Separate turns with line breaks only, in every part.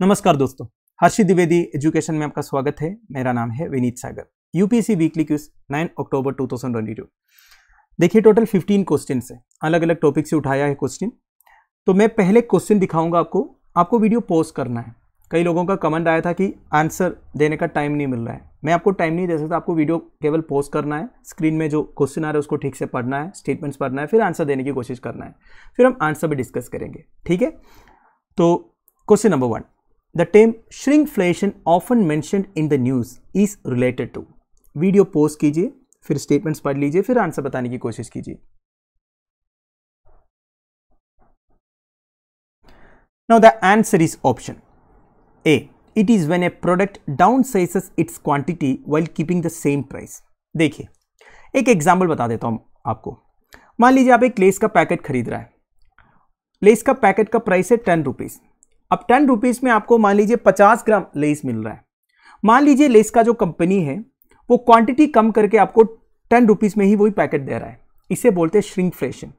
नमस्कार दोस्तों हर्षी द्विवेदी एजुकेशन में आपका स्वागत है मेरा नाम है Vineet Sagar UPSC weekly quiz 9 October 2022 देखिए टोटल 15 क्वेश्चन है अलग अलग टॉपिक से उठाया है क्वेश्चन तो मैं पहले क्वेश्चन दिखाऊंगा आपको आपको वीडियो पॉज करना है कई लोगों का कमेंट आया था कि आंसर देने का टाइम नहीं मिल रहा है मैं आपको टाइम नहीं दे सकता आपको वीडियो केवल पॉज करना है स्क्रीन में जो क्वेश्चन आ रहा है उसको ठीक से पढ़ना है स्टेटमेंट्स पढ़ना है फिर आंसर देने की कोशिश करना है फिर हम आंसर भी डिस्कस करेंगे ठीक है तो question number one The term shrinkflation often mentioned in the news is related to. Video post कीजिए फिर statements पढ़ लीजिए फिर answer बताने की कोशिश कीजिए Now the answer is option A. It is when a product downsizes its quantity while keeping the same price. देखिए एक example बता देता हूँ आपको मान लीजिए आप एक लेस का पैकेट खरीद रहा है लेस का पैकेट का प्राइस है टेन रुपीज़ अब टेन रुपीज़ में आपको मान लीजिए पचास ग्राम लेस मिल रहा है मान लीजिए लेस का जो कंपनी है वो क्वांटिटी कम करके आपको टेन रुपीज़ में ही वही पैकेट दे रहा है इसे बोलते हैं flation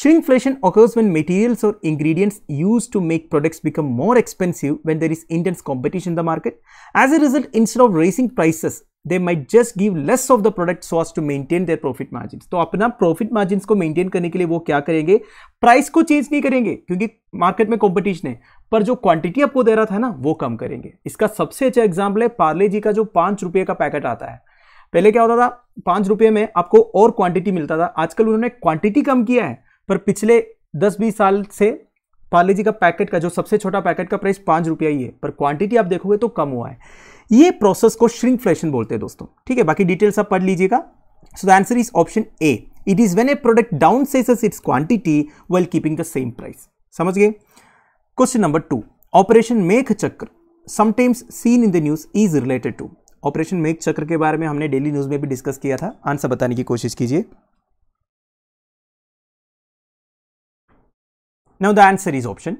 shrinkflation flation occurs when materials और ingredients used to make products become more expensive when there is Indians competition the market as a result instead of raising prices they might just give less of the product so as to maintain their profit margin तो अपना profit margin को maintain करने के लिए वो क्या करेंगे price को चेंज नहीं करेंगे क्योंकि मार्केट में कॉम्पिटिशन है पर जो क्वांटिटी आपको दे रहा था ना वो कम करेंगे इसका सबसे अच्छा एग्जाम्पल है पार्ले जी का जो पांच रुपये का पैकेट आता है पहले क्या होता था पांच रुपये में आपको और क्वांटिटी मिलता था आजकल उन्होंने क्वांटिटी कम किया है पर पिछले दस बीस साल से पार्ले जी का पैकेट का जो सबसे छोटा पैकेट का प्राइस पांच रुपया ही है पर क्वांटिटी आप देखोगे तो कम हुआ है ये प्रोसेस को श्रिंकफ्लेशन बोलते हैं दोस्तों ठीक है बाकी डिटेल्स आप पढ़ लीजिएगा so the answer is option A it is when a product downsizes its quantity while keeping the same price समझ गए question number two operation Megh Chakra sometimes seen in the news is related to operation Megh Chakra के बारे में हमने daily news में भी discuss किया था आंसर बताने की कोशिश कीजिए now the answer is option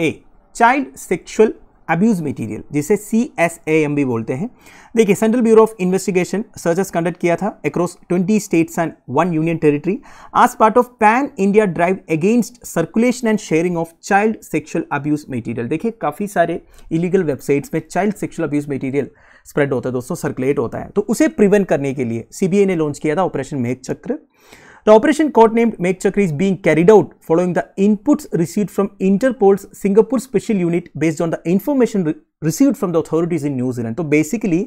A child sexual abuse material जिसे सी एस ए एम भी बोलते हैं देखिए central bureau of investigation searches conduct किया था across 20 states and one union territory as part of pan India drive against circulation and sharing of child sexual abuse material देखिए काफ़ी सारे illegal websites में child sexual abuse material spread होता है दोस्तों circulate होता है तो उसे प्रिवेंट करने के लिए सी ने लॉन्च किया था ऑपरेशन मेघ चक्र The operation codenamed Make Chakri is being carried out following the inputs received from Interpol's Singapore Special Unit based on the information re received from the authorities in New Zealand. So basically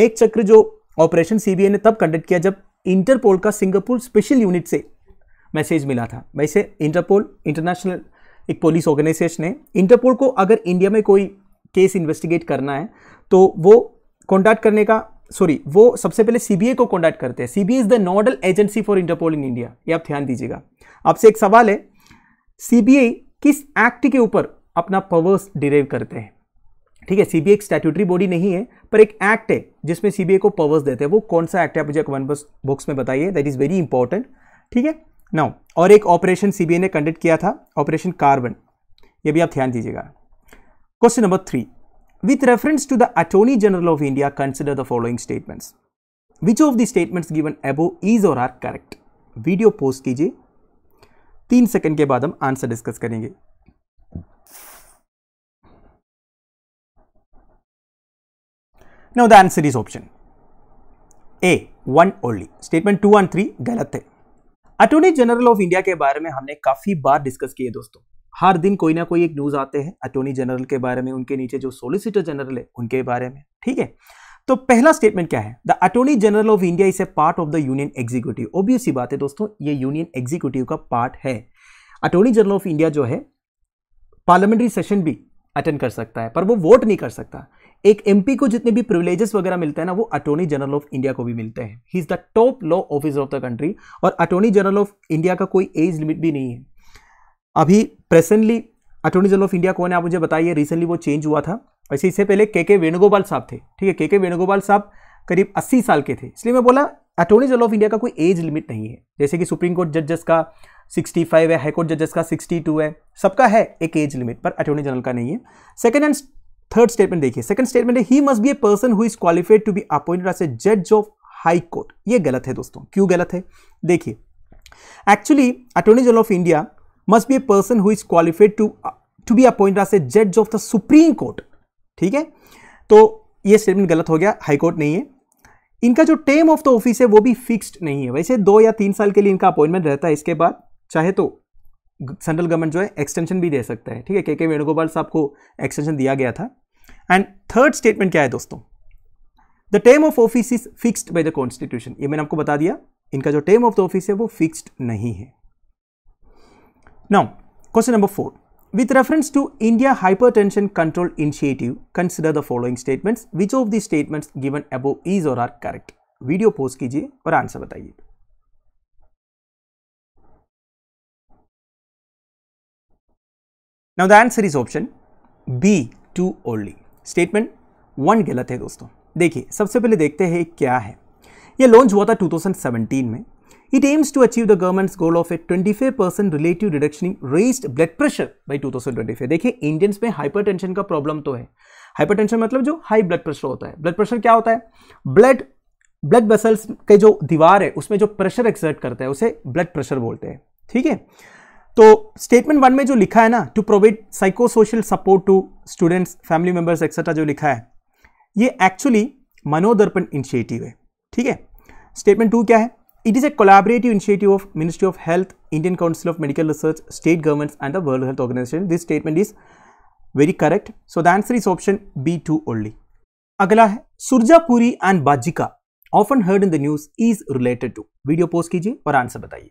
Make Chakri जो operation CBI ने तब conduct किया जब Interpol का Singapore special unit से message मिला था वैसे Interpol international एक पुलिस ऑर्गेनाइजेशन ने इंटरपोल को अगर इंडिया में कोई केस इन्वेस्टिगेट करना है तो वो कॉन्टैक्ट करने का सॉरी वो सबसे पहले सीबीए को कॉन्डक्ट करते हैं CBI is the nodal agency for Interpol in India ये आप ध्यान दीजिएगा आपसे एक सवाल है सीबीए किस एक्ट के ऊपर अपना पावर्स डिराइव करते हैं ठीक है सीबीए एक स्टैट्यूटरी बॉडी नहीं है पर एक एक्ट है जिसमें सीबीए को पावर्स देते हैं वो कौन सा एक्ट है आप मुझे वन बुक्स में बताइए दैट इज़ वेरी इंपॉर्टेंट ठीक है नाउ और एक ऑपरेशन सीबीए ने कंडक्ट किया था ऑपरेशन कार्बन ये भी आप ध्यान दीजिएगा question number three With reference to the Attorney General of India, consider the following statements. Which of the statements given above is or are correct? video post kijiye 3 second ke baad hum answer discuss karenge now the answer is option a one only statement 2 and 3 galat hai attorney general of india ke bare mein humne kafi baar discuss kiye dosto हर दिन कोई ना कोई एक news आते हैं attorney general के बारे में उनके नीचे जो सोलिसिटर जनरल है उनके बारे में ठीक है तो पहला स्टेटमेंट क्या है the attorney general of India is a part of the union executive obvious ही बात है दोस्तों ये यूनियन एग्जीक्यूटिव का पार्ट है अटॉर्नी जनरल ऑफ इंडिया जो है पार्लियामेंट्री सेशन भी अटेंड कर सकता है पर वो वोट नहीं कर सकता एक एमपी को जितने भी प्रिविलेजेस वगैरह मिलते हैं ना वो अटोर्नी जनरल ऑफ इंडिया को भी मिलते हैं he is the top law officer of the country और अटोर्नी जनरल ऑफ इंडिया का कोई एज लिमिट भी नहीं है अभी presently attorney general of India कौन है आप मुझे बताइए रिसेंटली वो चेंज हुआ था वैसे इससे पहले के के वेणुगोपाल साहब थे ठीक है के के वेणुगोपाल साहब करीब 80 साल के थे इसलिए मैं बोला अटॉर्नी जनरल ऑफ इंडिया का कोई एज लिमिट नहीं है जैसे कि सुप्रीम कोर्ट जजेस का 65 है हाईकोर्ट जजेस का 62 है सबका है एक एज लिमिट पर अटोर्नी जनरल का नहीं है सेकेंड एंड थर्ड स्टेटमेंट देखिए सेकंड स्टेटमेंट है he must be a person who is qualified to be appointed as a जज ऑफ हाई कोर्ट ये गलत है दोस्तों क्यों गलत है देखिए actually attorney general of India must be a person who is qualified to to be appoint as a जज ऑफ द सुप्रीम कोर्ट ठीक है तो ये स्टेटमेंट गलत हो गया हाईकोर्ट नहीं है इनका जो टर्म ऑफ द ऑफिस है वो भी फिक्स्ड नहीं है वैसे दो या तीन साल के लिए इनका अपॉइंटमेंट रहता है इसके बाद चाहे तो सेंट्रल गवर्नमेंट जो है एक्सटेंशन भी दे सकता है ठीक है के के वेणुगोपाल साहब को एक्सटेंशन दिया गया था एंड थर्ड स्टेटमेंट क्या है दोस्तों the term of office is fixed by the constitution ये मैंने आपको बता दिया इनका जो टर्म ऑफ द ऑफिस है वो फिक्स्ड नहीं है Now, question number four. With reference to India Hypertension Control Initiative, consider the following statements. Which of these statements given above is or are correct? Video post कीजिए और answer बताइए Now the answer is option B two only. Statement one गलत है दोस्तों देखिए सबसे पहले देखते हैं क्या है ये लॉन्च हुआ था 2017 में It aims to achieve the government's goal of a 25% relative reduction in raised blood pressure by 2025. देखिए इंडियंस में हाइपरटेंशन का प्रॉब्लम तो है हाइपरटेंशन मतलब जो हाई ब्लड प्रेशर होता है ब्लड प्रेशर क्या होता है ब्लड ब्लड वेसल्स के जो दीवार है उसमें जो प्रेशर एक्सर्ट करता है उसे ब्लड प्रेशर बोलते हैं ठीक है तो स्टेटमेंट वन में जो लिखा है ना to provide psychosocial support to students family members etcetera जो लिखा है ये एक्चुअली मनोदर्पण इनिशिएटिव है ठीक है स्टेटमेंट टू क्या है It is a collaborative initiative of Ministry of Health, Indian Council of Medical Research, state governments and the World Health Organization. This statement is very correct. So, the answer is option B2 only. अगला Surja Puri and Bajjika Often heard in the news is related to. Video post कीजिए और answer बताइए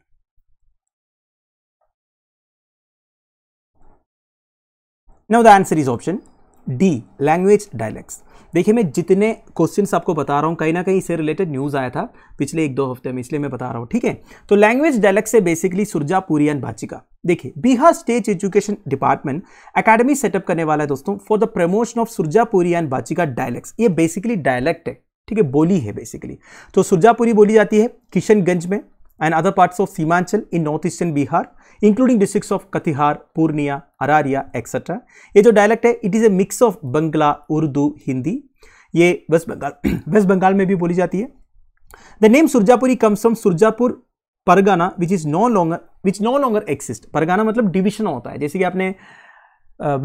Now the answer is option D language dialects देखिए मैं जितने questions आपको बता रहा हूँ कहीं ना कहीं इससे रिलेटेड न्यूज़ आया था पिछले एक दो हफ्ते में इसलिए मैं बता रहा हूँ ठीक है तो लैंग्वेज डायलैक्ट से बेसिकली सुरजा पुरियन भाचिका देखिए Bihar state education department academy setup करने वाला है दोस्तों for the promotion of Surjapuri and Bajjika dialects ये बेसिकली डायलैक्ट है ठीक है बोली है बेसिकली तो सुरजापुरी बोली जाती है किशनगंज में and other parts of Simanchal in northeastern Bihar, including districts of Katihar Purnia Araria etcetera ये जो dialect है it is a mix of Bangla Urdu Hindi ये वेस्ट बंगाल वेस्ट बंगाल में भी बोली जाती है the name Surjapuri comes from Surjapur pargana which is no longer which no longer exist pargana मतलब division होता है जैसे कि आपने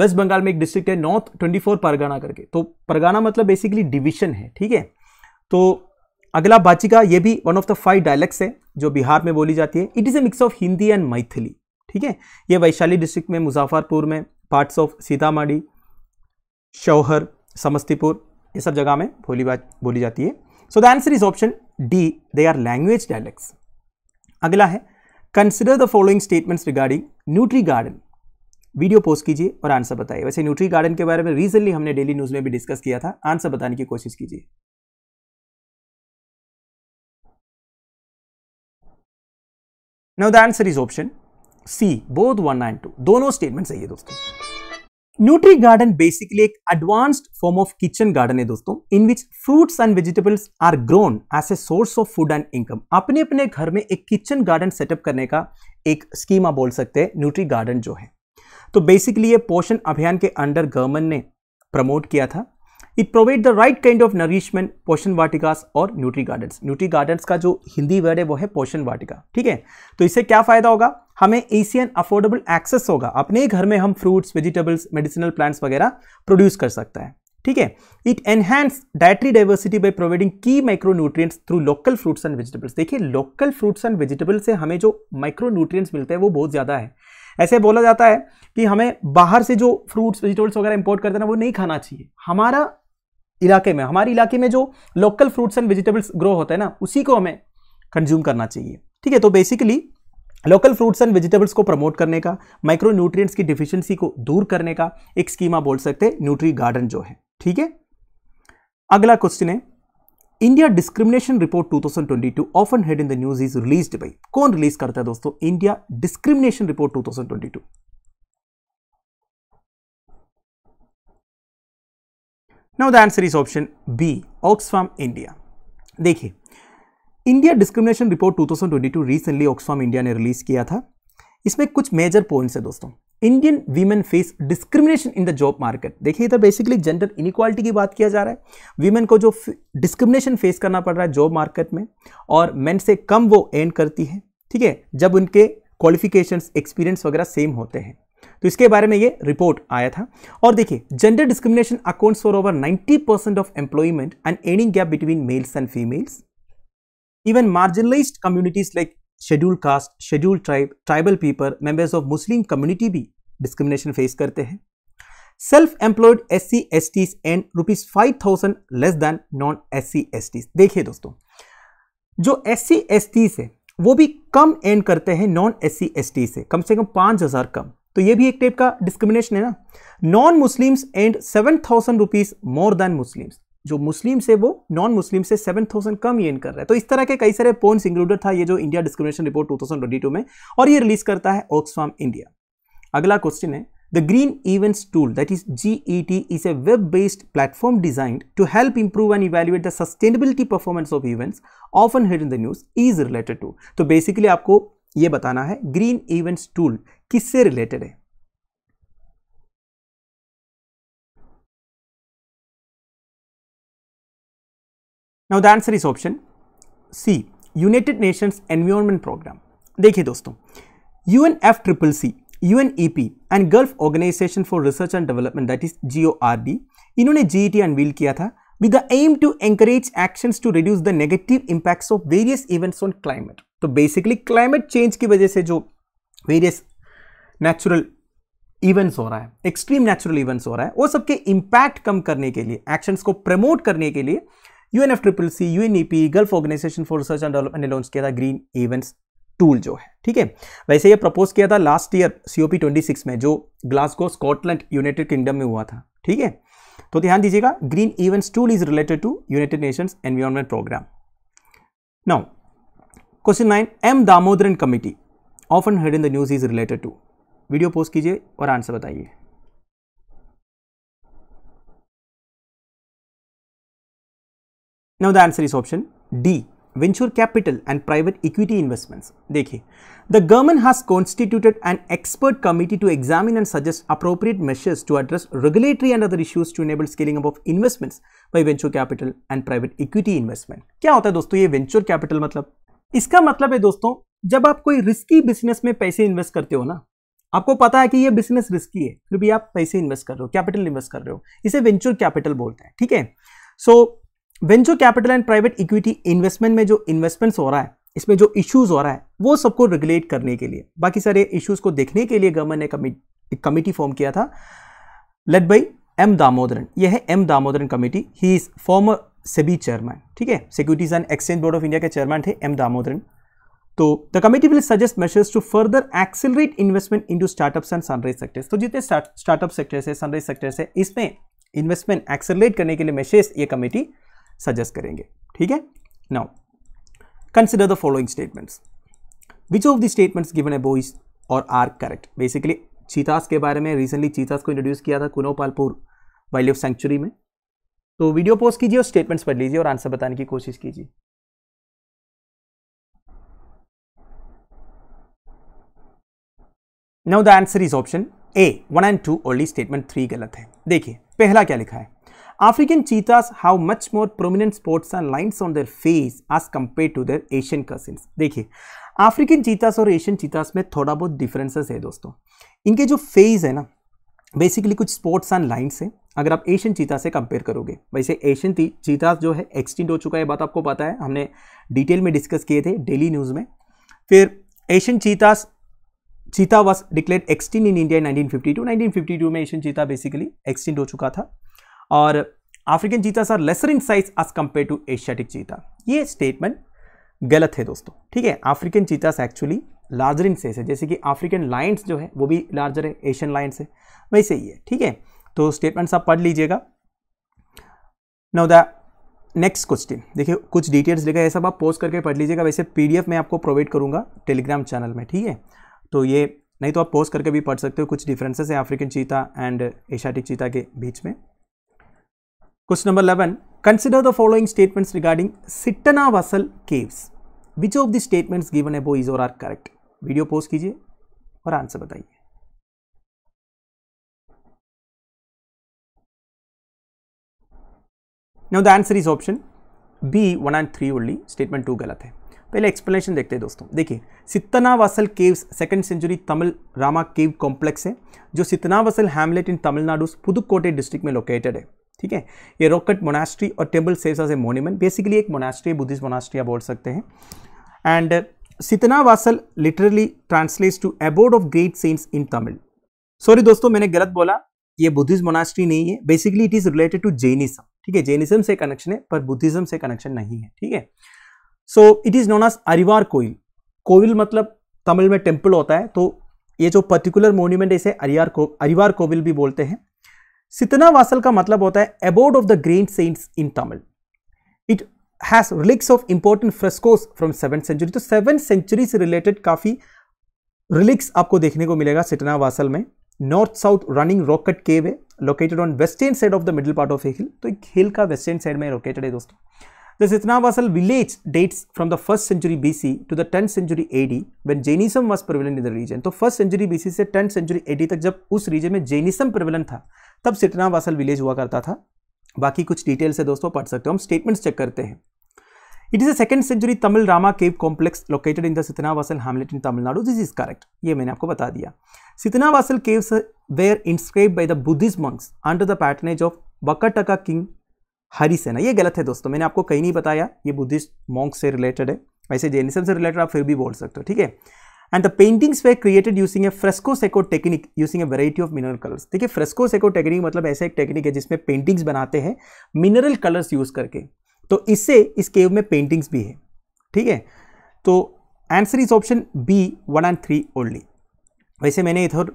वेस्ट बंगाल में एक डिस्ट्रिक्ट है नॉर्थ 24 परगाना करके तो परगाना मतलब बेसिकली डिवीजन है ठीक है तो अगला बाचिका ये भी one of the five dialects है जो बिहार में बोली जाती है it is a mix of Hindi and Maithili ठीक है ये वैशाली डिस्ट्रिक्ट में मुजफ्फरपुर में पार्ट्स ऑफ सीतामढ़ी शौहर समस्तीपुर ये सब जगह में बोली बोली जाती है so the answer is option D they are language dialects अगला है consider the following statements regarding nutri garden video post कीजिए और आंसर बताइए वैसे न्यूट्री गार्डन के बारे में रिसेंटली हमने डेली न्यूज़ में भी डिस्कस किया था आंसर बताने की कोशिश कीजिए
now the answer is option C
both one and two दोनों स्टेटमेंट सही है दोस्तों न्यूट्री गार्डन बेसिकली एक advanced form of kitchen garden है दोस्तों in which fruits and vegetables are grown as a source of food and income अपने अपने घर में एक किचन गार्डन सेटअप करने का एक स्कीम आप बोल सकते हैं न्यूट्री गार्डन जो है तो बेसिकली ये पोषण अभियान के अंडर गवर्नमेंट ने प्रमोट किया था it provide the right kind of nourishment Poshan Vatikas और न्यूट्री गार्डन्स न्यूट्री गार्डन्स का जो हिंदी वर्ड है वो है पोषण वाटिका ठीक है तो इससे क्या फायदा होगा हमें एशियन अफोर्डेबल एक्सेस होगा अपने घर में हम फ्रूट्स वेजिटेबल्स मेडिसिनल प्लांट्स वगैरह प्रोड्यूस कर सकता है ठीक है it enhance dietary diversity by providing key micro nutrients through local fruits and vegetables देखिए लोकल फ्रूट्स एंड वेजिटेबल्स से हमें जो माइक्रो न्यूट्रियट्स मिलते हैं वो बहुत ज़्यादा है ऐसे बोला जाता है कि हमें बाहर से जो फ्रूट्स वेजिटेबल्स वगैरह इंपोर्ट करते हैं वो नहीं खाना चाहिए हमारा इलाके में हमारे इलाके में जो local fruits and vegetables grow होते हैं ना उसी को हमें कंज्यूम करना चाहिए ठीक है तो basically local fruits and vegetables को प्रमोट करने का माइक्रो न्यूट्रिएंट्स की डिफिशियंसी को दूर करने का एक स्कीमा बोल सकते हैं न्यूट्री गार्डन जो है ठीक है अगला क्वेश्चन है India discrimination report 2022 often heard in the news is release by कौन रिलीज करता है दोस्तों India discrimination report 2022 Now the answer is option B, Oxfam India. देखिए India discrimination report 2022 recently Oxfam India ने रिलीज किया था इसमें कुछ मेजर पॉइंट्स है दोस्तों Indian women face discrimination in the job market देखिए इधर बेसिकली जेंडर इनिक्वालिटी की बात किया जा रहा है वीमेन को जो डिस्क्रिमिनेशन फेस करना पड़ रहा है जॉब मार्केट में और मेन से कम वो एंड करती है ठीक है जब उनके क्वालिफिकेशन एक्सपीरियंस वगैरह सेम होते हैं तो इसके बारे में ये रिपोर्ट आया था और देखिए gender discrimination accounts for over 90 percent of employment and earning gap between males and females even marginalized communities like schedule caste schedule tribe tribal people members of Muslim community भी डिस्क्रिमिनेशन फेस करते हैं self employed S C S Ts and rupees five thousand less than non S C S Ts देखिए दोस्तों जो S C S tease है वो भी कम एंड करते हैं non S C S T से कम से कम पाँच हज़ार कम तो ये भी एक टाइप का डिस्क्रिमिनेशन है ना non Muslims and seven thousand rupees more than Muslims जो मुस्लिम से वो नॉन मुस्लिम से सेवन थाउजेंड कम ईन कर रहे हैं तो इस तरह के कई सारे पोन्स इंक्लूडेड था ये जो इंडिया डिस्क्रिमिनेशन रिपोर्ट टू में और ये रिलीज करता है ऑक्सफॉर्म इंडिया अगला क्वेश्चन है the green events tool that is G E is a web based platform designed to help improve and evaluate the sustainability performance of events often heard in the news is related to तो basically आपको ये बताना है green events tool किससे related है
now the answer is option
C United Nations environment programme देखिए दोस्तों U F triple C U N E P and gulf organisation for research and development that is G O O R D इन्होंने G E T unveil किया था with the aim to encourage actions to reduce the negative impacts of various events on climate तो basically climate change की वजह से जो various natural events हो रहा है एक्सट्रीम नेचुरल इवेंट्स हो रहा है वो सबके इंपैक्ट कम करने के लिए एक्शंस को प्रमोट करने के लिए U N F triple C U N E P gulf organisation for research and development ने लॉन्च किया था ग्रीन इवेंट्स टूल जो है ठीक है वैसे ये प्रपोज किया था last year C O P twenty six में जो ग्लासगो स्कॉटलैंड यूनाइटेड किंगडम में हुआ था ठीक है तो ध्यान दीजिएगा green events tool is related to United Nations environment programme now question nine M Damodaran committee and heard in the news is related to video post कीजिए और आंसर बताइए
now the answer is option D
venture capital and private equity investments देखिए the government has constituted an expert committee to examine and suggest appropriate measures to address regulatory and other issues to enable scaling up of investments by venture capital and private equity investment क्या होता है दोस्तों ये venture capital मतलब इसका मतलब है दोस्तों जब आप कोई रिस्की बिजनेस में पैसे इन्वेस्ट करते हो ना आपको पता है कि ये बिजनेस रिस्की है फिर भी आप पैसे इन्वेस्ट कर रहे हो कैपिटल इन्वेस्ट कर रहे हो इसे वेंचर कैपिटल बोलते हैं ठीक है so venture capital and private equity investment में जो इन्वेस्टमेंट्स हो रहा है इसमें जो इश्यूज हो रहा है वो सबको रेगुलेट करने के लिए बाकी सारे इश्यूज को देखने के लिए गवर्नमेंट ने कमिट, एक कमेटी फॉर्म किया था लेट बाई एम दामोदरन यह है M Damodaran committee he is former SEBI chairman ठीक है securities and exchange board of India के चेयरमैन थे एम दामोदरन तो the committee will suggest measures to further accelerate investment into startups and sunrise sectors तो जितने startup sectors है sunrise sectors है इसमें इन्वेस्टमेंट एक्सेलरेट करने के लिए मेजर्स ये कमेटी सजेस्ट करेंगे ठीक है now consider the following statements which of the statements given above or are correct basically cheetahs के बारे में रिसेंटली चीतास को इंट्रोड्यूस किया था कुनोपालपुर वाइल्ड लाइफ सेंचुरी में तो वीडियो पोस्ट कीजिए और स्टेटमेंट्स पढ़ लीजिए और आंसर बताने की कोशिश कीजिए now the answer is option A one and two only statement three गलत है देखिए पहला क्या लिखा है African cheetahs have much more prominent spots and lines on their face as compared to their Asian cousins. देखिए अफ्रीकन चीतास और Asian चीतास में थोड़ा बहुत डिफरेंसेस है दोस्तों इनके जो फेस है ना बेसिकली कुछ स्पॉट्स एंड लाइंस है अगर आप एशियन चीता से कंपेयर करोगे वैसे एशियन चीता जो है एक्सटिंट हो चुका है बात आपको पता है हमने डिटेल में डिस्कस किए थे डेली न्यूज़ में फिर Asian cheetahs cheetah was declare extinct in India nineteen nineteen fifty two fifty two में एशियन चीता बेसिकली एक्सटिंट हो चुका था और African cheetahs are lesser in size as compare to Asiatic cheetah ये statement गलत है दोस्तों ठीक है African cheetahs actually larger in size है जैसे कि अफ्रीकन लाइन्स जो है वो भी लार्जर है एशियन लाइन्स है वैसे ही है ठीक है तो स्टेटमेंट्स आप पढ़ लीजिएगा नो द नेक्स्ट क्वेश्चन देखिए कुछ डिटेल्स लिखा है सब आप पोस्ट करके पढ़ लीजिएगा वैसे पीडीएफ मैं आपको प्रोवाइड करूंगा टेलीग्राम चैनल में ठीक है तो ये नहीं तो आप पोस्ट करके भी पढ़ सकते हो कुछ डिफरेंसेस हैं African cheetah and Asiatic cheetah के बीच में question number eleven consider the following statements regarding Sittanavasal caves which of the statements given है वो इज और आर करेक्ट वीडियो पोस्ट कीजिए और आंसर बताइए now the answer is option B one and three only statement two गलत है पहले explanation देखते हैं दोस्तों देखिए Sittanavasal caves second century Tamil Rama cave complex है जो Sittanavasal hamlet in Tamil Nadu Pudukkottai district में लोकेटेड है ठीक है ये रॉकेट मोनास्ट्री और टेम्पल सेव्स एज ए मोन्यूमेंट बेसिकली एक मोनास्ट्री बुद्धिस्ट मोनास्ट्री आप बोल सकते हैं and Sittanavasal literally translates to abode of great saints in Tamil sorry दोस्तों मैंने गलत बोला ये बुद्धिस्ट मोनास्ट्री नहीं है basically it is related to Jainism ठीक है जैनिज्म से कनेक्शन है पर बुद्धिज्म से कनेक्शन नहीं है ठीक है so it is known as Arivar Kovil kovil मतलब तमिल में टेम्पल होता है तो ये जो पर्टिकुलर मोन्यूमेंट इसे अरियार को अरिवार कोविल भी बोलते हैं सितना वासल का मतलब होता है abode of the great saints in Tamil it has relics of important frescoes from seven century तो सेवन सेंचुरी से रिलेटेड काफ़ी रिलिक्स आपको देखने को मिलेगा सितना वासल में north south running rock cut cave है located on western side of the middle part of a hill तो एक हिल का वेस्टर्न साइड में लोकेटेड है दोस्तों the Sittanavasal village dates from the first century B C to the tenth century A D when Jainism was prevalent in the region तो first century B C से tenth century A D तक जब उस reason में जेनिसम प्रिवलन था तब सितना vassal village हुआ करता था बाकी कुछ डिटेल्स है दोस्तों पढ़ सकते हो हम स्टेटमेंट्स चेक करते हैं it is a second century Tamil Rama cave complex located in the Sitanavasal hamlet in Tamil Nadu. This is ये मैंने आपको बता दिया Sittanavasal caves were inscribe by the Buddhist monks under the patronage of Vakataka king Harisena ये गलत है दोस्तों मैंने आपको कहीं नहीं बताया ये बुद्धिस्ट मॉन्क से रिलेटेड है वैसे जैनिज्म से रिलेटेड आप फिर भी बोल सकते हो ठीक है and the paintings were created using a fresco secco technique using a variety of mineral colours देखिए फ्रेस्को सेको टेक्निक मतलब ऐसा एक टेक्निक है जिसमें पेंटिंग्स बनाते हैं मिनरल कलर्स यूज करके तो इससे इस केव में पेंटिंग्स भी है ठीक है तो answer is option B one and three only वैसे मैंने इधर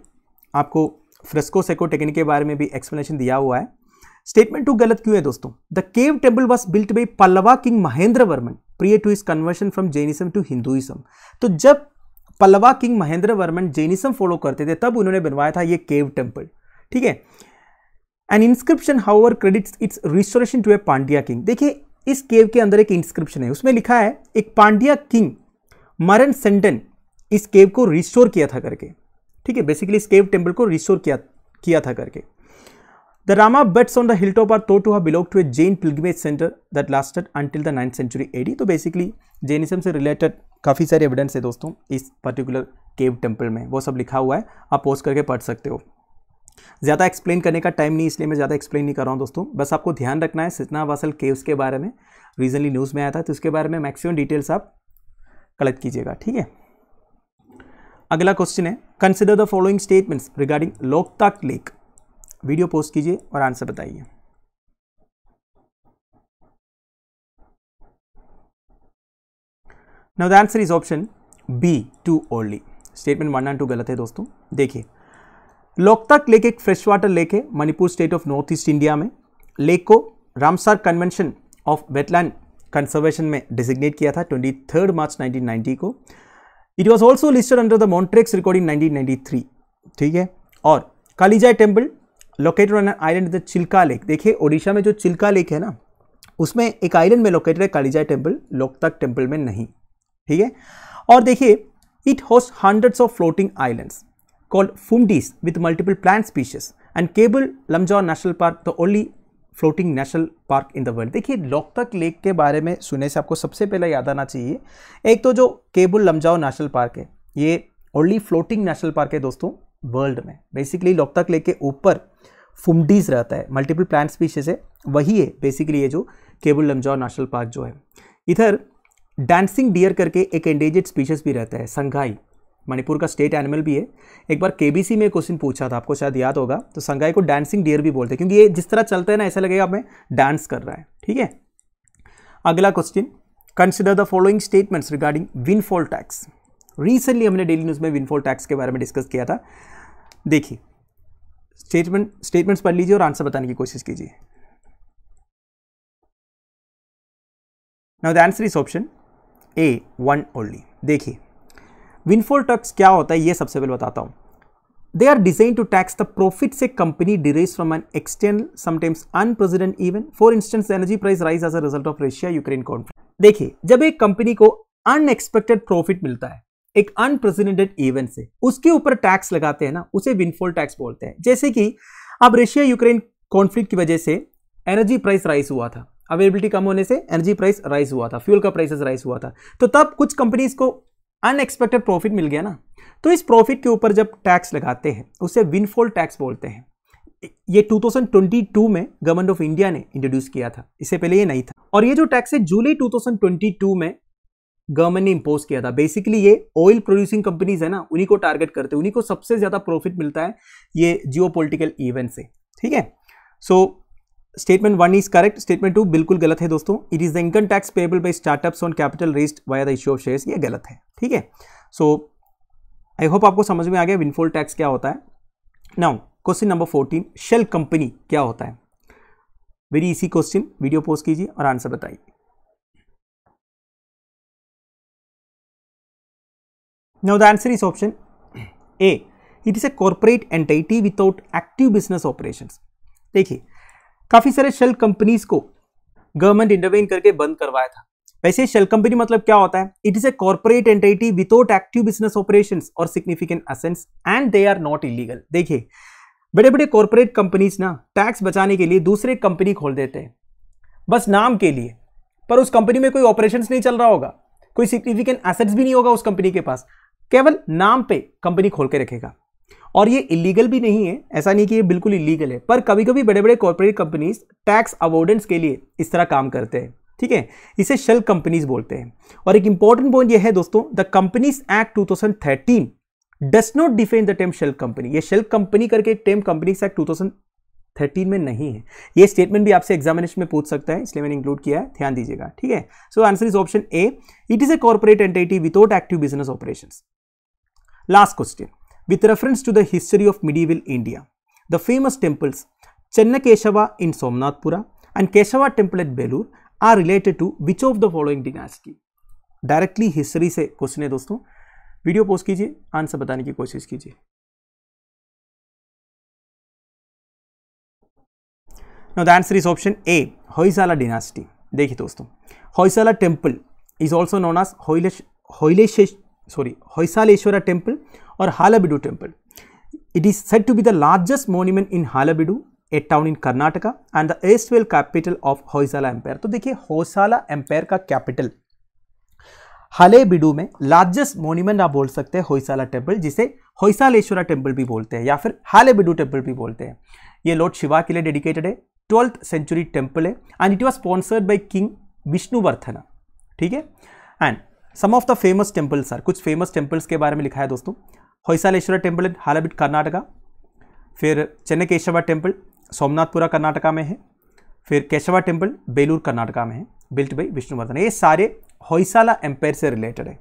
आपको फ्रेस्को सेको टेक्निक के बारे में भी एक्सप्लेनेशन दिया हुआ है स्टेटमेंट टू गलत क्यों है दोस्तों the cave temple was built by Pallava king Mahendravarman prior to his conversion from Jainism to Hinduism तो जब Pallava king Mahendravarman Jainism follow करते थे तब उन्होंने बनवाया था ये केव टेम्पल ठीक है an inscription how credits its restoration to a Pandya king देखिए इस केव के अंदर एक इंस्क्रिप्शन है उसमें लिखा है एक पांड्या किंग मरन सेंडन इस केव को रिस्टोर किया था करके ठीक है बेसिकली इस केव टेम्पल को रिस्टोर किया किया था करके the Rama beds on the hill top are thought to have belong to a Jain pilgrimage centre that lasted until the ninth century AD तो बेसिकली जैनिज्म से रिलेटेड काफ़ी सारे एविडेंस है दोस्तों इस पर्टिकुलर केव टेम्पल में वो सब लिखा हुआ है आप पोस्ट करके पढ़ सकते हो ज़्यादा एक्सप्लेन करने का टाइम नहीं इसलिए मैं ज़्यादा एक्सप्लेन नहीं कर रहा हूँ दोस्तों बस आपको ध्यान रखना है सितना वासल केव्स के बारे में रिसेंटली न्यूज़ में आया था तो उसके बारे में मैक्सिमम डिटेल्स आप कलेक्ट कीजिएगा ठीक है अगला क्वेश्चन है consider the following statements regarding Loktak lake video post कीजिए और आंसर बताइए now the answer is option B two only statement one and two गलत है दोस्तों देखिए लोकताक लेक एक फ्रेश वाटर लेक है Manipur state of north east India में लेक को Ramsar convention of wetland conservation में डिजिग्नेट किया था 23 मार्च 1990 को it was also listed under the Montreux nineteen in 1993 ठीक है और Kalijai temple located on island the Chilika lake देखिए ओडिशा में जो चिल्का लेक है ना उसमें एक आइलैंड में लोकेटेड है कालीजाय टेम्पल लोकतक टेम्पल में नहीं ठीक है और देखिए it host hundreds of floating islands called Fundis with multiple plant species and Cable Lamjaw National Park, the only floating national park in the world देखिए लोकतक लेक के बारे में सुने से आपको सबसे पहले याद आना चाहिए एक तो जो केबुल लमजाओ नेशनल पार्क है ये ओनली फ्लोटिंग नेशनल पार्क है दोस्तों वर्ल्ड में बेसिकली लोकतक लेक के ऊपर फुमडीज रहता है मल्टीपल प्लांट स्पीशीज है वही है बेसिकली ये जो केबुल लमजाओ नेशनल पार्क जो है इधर डांसिंग डियर करके एक एंडेजेड स्पीशीज भी रहता है संघाई मणिपुर का स्टेट एनिमल भी है एक बार केबीसी में क्वेश्चन पूछा था आपको शायद याद होगा तो संगाई को डांसिंग डियर भी बोलते हैं क्योंकि ये जिस तरह चलते हैं ना ऐसा लगेगा हमें डांस कर रहा है ठीक है अगला question consider the following statements regarding windfall tax recently हमने डेली न्यूज़ में विनफॉल टैक्स के बारे में डिस्कस किया था देखिए स्टेटमेंट स्टेटमेंट्स पढ़ लीजिए और आंसर बताने की कोशिश कीजिए
now the answer is option
A one only देखिए विनफोल टैक्स क्या होता है ये सबसे पहले बताता हूँ they are design to tax the profit से company derives from an external sometimes unprecedented event for instance energy price rise as a result of Russia Ukraine conflict देखिए जब एक कंपनी को अनएक्सपेक्टेड प्रॉफिट मिलता है एक अनप्रेसिडेंटेड इवेंट से उसके ऊपर टैक्स लगाते हैं ना उसे विनफॉल टैक्स बोलते हैं जैसे कि अब रशिया यूक्रेन कॉन्फ्लिक्ट की वजह से एनर्जी प्राइस राइस हुआ था अवेलेबिलिटी कम होने से एनर्जी प्राइस राइज हुआ था फ्यूल का प्राइसेस राइज हुआ था तो तब कुछ कंपनीज को अनएक्सपेक्टेड प्रॉफिट मिल गया ना तो इस प्रॉफिट के ऊपर जब टैक्स लगाते हैं उसे विनफॉल टैक्स बोलते हैं ये 2022 में गवर्नमेंट ऑफ इंडिया ने इंट्रोड्यूस किया था इससे पहले ये नहीं था और ये जो टैक्स है जुलाई 2022 में गवर्नमेंट ने इम्पोज किया था बेसिकली ये ऑयल प्रोड्यूसिंग कंपनीज है ना उन्हीं को टारगेट करते हैं उन्हीं को सबसे ज़्यादा प्रॉफिट मिलता है ये जियो इवेंट से ठीक है so statement one is correct statement two बिल्कुल गलत है दोस्तों it is the income tax payable by startups on capital raised via the issue of share ये गलत है ठीक है सो आई होप आपको समझ में आ गया विनफोल टैक्स क्या होता है now question number fourteen shell company क्या होता है वेरी इसी क्वेश्चन वीडियो पोस्ट कीजिए और आंसर बताइए now the answer is option A it is a corporate entity without active business operation देखिए काफ़ी सारे शेल कंपनीज को गवर्नमेंट इंटरवेन करके बंद करवाया था वैसे शेल कंपनी मतलब क्या होता है it is a corporate entity without active business operation और significant assets and they are not illegal देखिए बड़े बड़े कॉर्पोरेट कंपनीज ना टैक्स बचाने के लिए दूसरे कंपनी खोल देते हैं बस नाम के लिए पर उस कंपनी में कोई ऑपरेशंस नहीं चल रहा होगा कोई सिग्निफिकेंट एसेट्स भी नहीं होगा उस कंपनी के पास केवल नाम पे कंपनी खोल के रखेगा और ये इलीगल भी नहीं है ऐसा नहीं कि ये बिल्कुल इलीगल है पर कभी कभी बड़े बड़े कॉरपोरेट कंपनीज टैक्स अवॉर्डेंस के लिए इस तरह काम करते हैं ठीक है इसे शेल कंपनीज बोलते हैं और एक इंपॉर्टेंट पॉइंट यह है दोस्तों the companies act 2013 does not define the term shell company ये शेल कंपनी करके टर्म कंपनीज एक्ट थर्टीन में नहीं है ये स्टेटमेंट भी आपसे एग्जामिनेशन में पूछ सकता है इसलिए मैंने इंक्लूड किया है ध्यान दीजिएगा ठीक है so answer is option A it is a corporate entity without active business operation last question with reference to the history of medieval India. The famous temples Chennakeshava in Somnathpura and Keshava temple at Belur are related to which of the following dynasty? Directly history से question है दोस्तों video post कीजिए answer बताने की कोशिश कीजिए now the answer is option A Hoysala dynasty देखिए दोस्तों Hoysala temple is also known as Hoysalesh sorry Hoysaleswara temple और Halebidu temple it is said to be the largest monument in Halebidu a town in Karnataka and the erstwhile capital of Hoysala empire तो देखिए होयसाला empire का capital हालेबिडू में largest monument आप बोल सकते हैं होयसाला temple जिसे होयसालेश्वर टेम्पल भी बोलते हैं या फिर हालेबिडू टेम्पल भी बोलते हैं ये लॉर्ड शिवा के लिए डेडिकेटेड है ट्वेल्थ सेंचुरी टेम्पल है and it was sponsored by king Vishnuvardhana ठीक है and some of the famous temples are कुछ फेमस टेम्पल्स के बारे में लिखा है दोस्तों होयसालेश्वर टेम्पल इन हालाबिट कर्नाटका फिर चेन्नई केशवा टेम्पल सोमनाथपुरा कर्नाटका में है फिर केशवा टेम्पल बेलूर कर्नाटका में है बिल्ट बाई विष्णुवर्धन ये सारे होयसाला एम्पायर से रिलेटेड है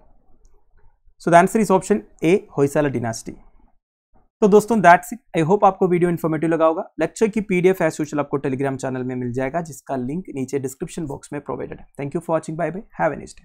so the answer is option A Hoysala dynasty तो दोस्तों दैट्स इट आई होप आपको वीडियो इन्फॉर्मेटिव लगा होगा लेक्चर की पीडीएफ एस यूशल आपको टेलीग्राम चैनल में मिल जाएगा जिसका लिंक नीचे डिस्क्रिप्शन बॉक्स में प्रोवाइडेड है thank you for watching bye bye have N